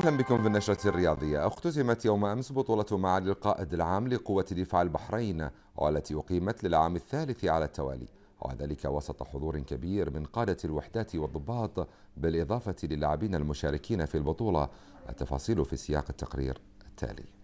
اهلا بكم في النشرة الرياضية اختتمت يوم امس بطولة معالي القائد العام لقوة دفاع البحرين والتي اقيمت للعام الثالث على التوالي وذلك وسط حضور كبير من قادة الوحدات والضباط بالاضافة للاعبين المشاركين في البطولة التفاصيل في سياق التقرير التالي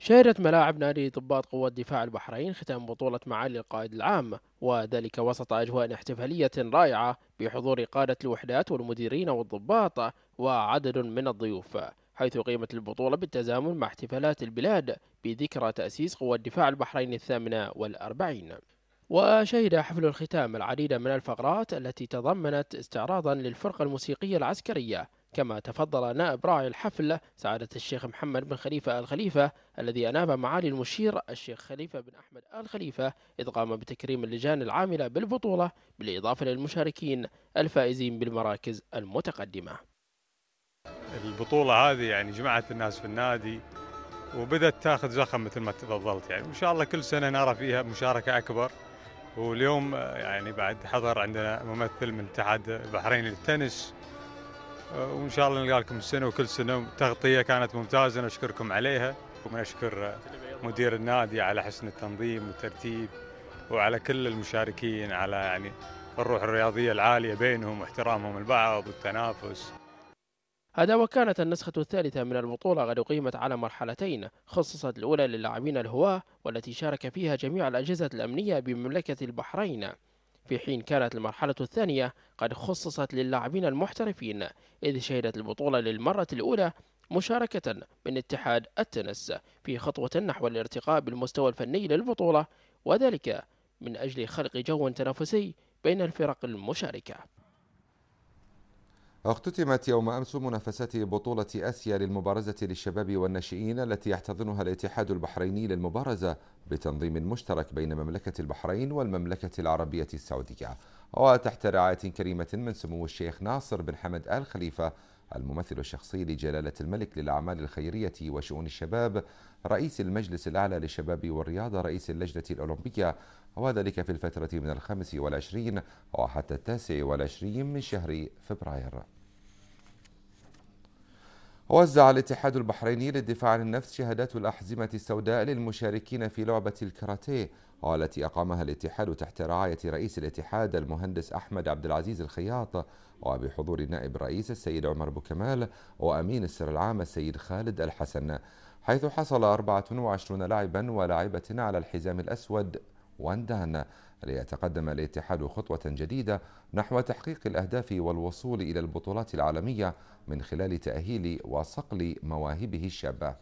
شهدت ملاعب نادي ضباط قوات دفاع البحرين ختام بطولة معالي القائد العام وذلك وسط أجواء احتفالية رائعة بحضور قادة الوحدات والمديرين والضباط وعدد من الضيوف حيث قيمت البطولة بالتزامن مع احتفالات البلاد بذكرى تأسيس قوات دفاع البحرين الثامنة والأربعين وشهد حفل الختام العديد من الفقرات التي تضمنت استعراضا للفرقة الموسيقية العسكرية كما تفضل نائب راعي الحفل سعادة الشيخ محمد بن خليفة الخليفة الذي أناب معالي المشير الشيخ خليفة بن أحمد آل خليفة إذ قام بتكريم اللجان العاملة بالبطولة بالإضافة للمشاركين الفائزين بالمراكز المتقدمة البطولة هذه يعني جمعت الناس في النادي وبدأت تاخذ زخم مثل ما تفضلت يعني وإن شاء الله كل سنة نرى فيها مشاركة أكبر واليوم يعني بعد حضر عندنا ممثل من اتحاد البحرين للتنس آه، وان شاء الله نلقى لكم السنه وكل سنه تغطيه كانت ممتازه نشكركم عليها ونشكر مدير النادي على حسن التنظيم والترتيب وعلى كل المشاركين على يعني الروح الرياضيه العاليه بينهم واحترامهم لبعض والتنافس. هذا وكانت النسخة الثالثة من البطولة قد أقيمت على مرحلتين خصصت الأولى للاعبين الهواة والتي شارك فيها جميع الأجهزة الأمنية بمملكة البحرين في حين كانت المرحلة الثانية قد خصصت للاعبين المحترفين إذ شهدت البطولة للمرة الأولى مشاركة من اتحاد التنس في خطوة نحو الارتقاء بالمستوى الفني للبطولة وذلك من أجل خلق جو تنافسي بين الفرق المشاركة اختتمت يوم أمس منافسات بطولة آسيا للمبارزة للشباب والناشئين التي يحتضنها الاتحاد البحريني للمبارزة بتنظيم مشترك بين مملكة البحرين والمملكة العربية السعودية وتحت رعاية كريمة من سمو الشيخ ناصر بن حمد آل خليفة الممثل الشخصي لجلالة الملك للأعمال الخيرية وشؤون الشباب رئيس المجلس الأعلى للشباب والرياضة رئيس اللجنة الأولمبية وذلك في الفترة من الخامس والعشرين وحتى التاسع والعشرين من شهر فبراير وزع الاتحاد البحريني للدفاع عن النفس شهادات الأحزمة السوداء للمشاركين في لعبة الكاراتيه والتي أقامها الاتحاد تحت رعاية رئيس الاتحاد المهندس أحمد عبد العزيز الخياط وبحضور نائب الرئيس السيد عمر بوكمال وأمين السر العام السيد خالد الحسن حيث حصل 24 لاعبا ولاعبة على الحزام الأسود واندان ليتقدم الاتحاد خطوة جديدة نحو تحقيق الأهداف والوصول إلى البطولات العالمية من خلال تأهيل وصقل مواهبه الشابة